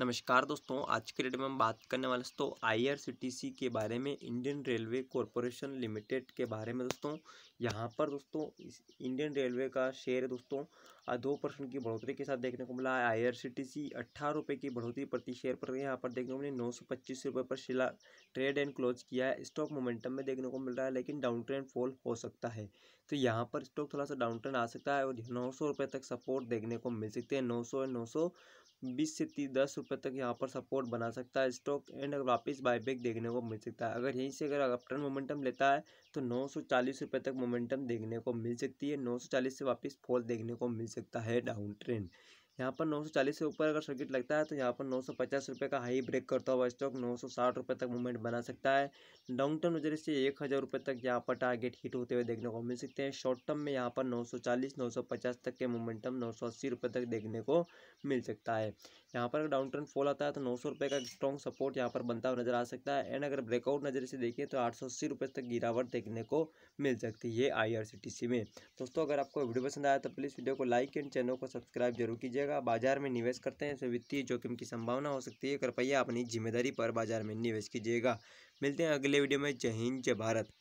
नमस्कार दोस्तों आज के डेट में हम बात करने वाले दोस्तों आईआरसीटीसी के बारे में इंडियन रेलवे कॉरपोरेशन लिमिटेड के बारे में दोस्तों यहाँ पर दोस्तों इंडियन रेलवे का शेयर दोस्तों दो परसेंट की बढ़ोतरी के साथ देखने को मिला है I R C T C अट्ठारह रुपये की बढ़ोतरी प्रति शेयर पर यहाँ पर देखने को मिली नौ सौ पच्चीस रुपये पर शिला ट्रेड एंड क्लोज किया है स्टॉक मोमेंटम में देखने को मिल रहा है लेकिन डाउन ट्रेंड फॉल हो सकता है तो यहाँ पर स्टॉक थोड़ा सा डाउन ट्रेंड आ सकता है और नौ सौ रुपये तक सपोर्ट देखने को मिल सकते हैं नौ सौ नौ सौ बीस से तीस दस रुपये तक यहाँ पर सपोर्ट बना सकता है स्टॉक एंड अगर वापस बायबैक देखने को मिल सकता है अगर यहीं से अगर अपटर्न मोमेंटम लेता है तो नौ सौ चालीस रुपये तक मोमेंटम देखने को मिल सकती है नौ सौ चालीस से वापस फॉल देखने को मिल सकता है डाउन ट्रेंड यहाँ पर 940 से ऊपर अगर सर्किट लगता है तो यहाँ पर 950 रुपए का हाई ब्रेक करता हुआ स्टॉक 960 रुपए तक मूवमेंट बना सकता है डाउन टर्म नजर से एक हज़ार रुपये तक यहाँ पर टारगेट हिट होते हुए देखने को मिल सकते हैं शॉर्ट टर्म में यहाँ पर 940 950 तक के मोमेंटम नौ सौ तक देखने को मिल सकता है यहाँ पर अगर डाउन टर्न फॉल आता है तो नौ रुपए का स्ट्रॉन्ग सपोर्ट यहाँ पर बनता हुआ नजर आ सकता है एंड अगर ब्रेकआउट नज़र से देखिए तो आठ रुपए तक गिरावट देखने को मिल सकती है आई में दोस्तों अगर आपको वीडियो पसंद आया तो प्लीज़ वीडियो को लाइक एंड चैनल को सब्सक्राइब जरूर कीजिए कीजिएगा बाजार में निवेश करते हैं तो वित्तीय जोखिम की संभावना हो सकती है कृपया अपनी जिम्मेदारी पर बाजार में निवेश कीजिएगा मिलते हैं अगले वीडियो में जय हिंद जय भारत